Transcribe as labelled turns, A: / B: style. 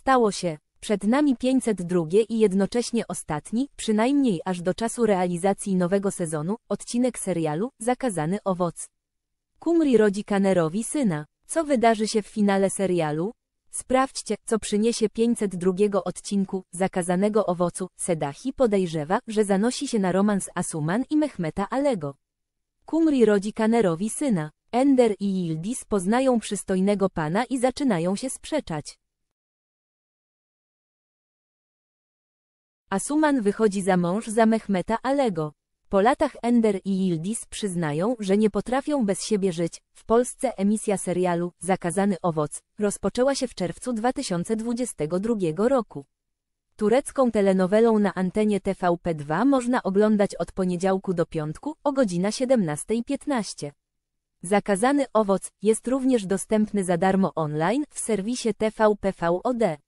A: Stało się. Przed
B: nami 502 i jednocześnie ostatni, przynajmniej aż do czasu realizacji nowego sezonu, odcinek serialu Zakazany owoc. Kumri rodzi Kanerowi syna. Co wydarzy się w finale serialu? Sprawdźcie, co przyniesie 502 odcinku Zakazanego owocu. Sedahi podejrzewa, że zanosi się na romans Asuman i Mehmeta Alego. Kumri rodzi Kanerowi syna. Ender i Yildiz poznają przystojnego pana i zaczynają się sprzeczać. Asuman wychodzi za mąż za Mehmeta Alego. Po latach Ender i Yildiz przyznają, że nie potrafią bez siebie żyć. W Polsce emisja serialu Zakazany owoc rozpoczęła się w czerwcu 2022 roku. Turecką telenowelą na antenie TVP2 można oglądać od poniedziałku do piątku o godzina 17.15. Zakazany owoc jest również dostępny za darmo online w serwisie TVPVOd.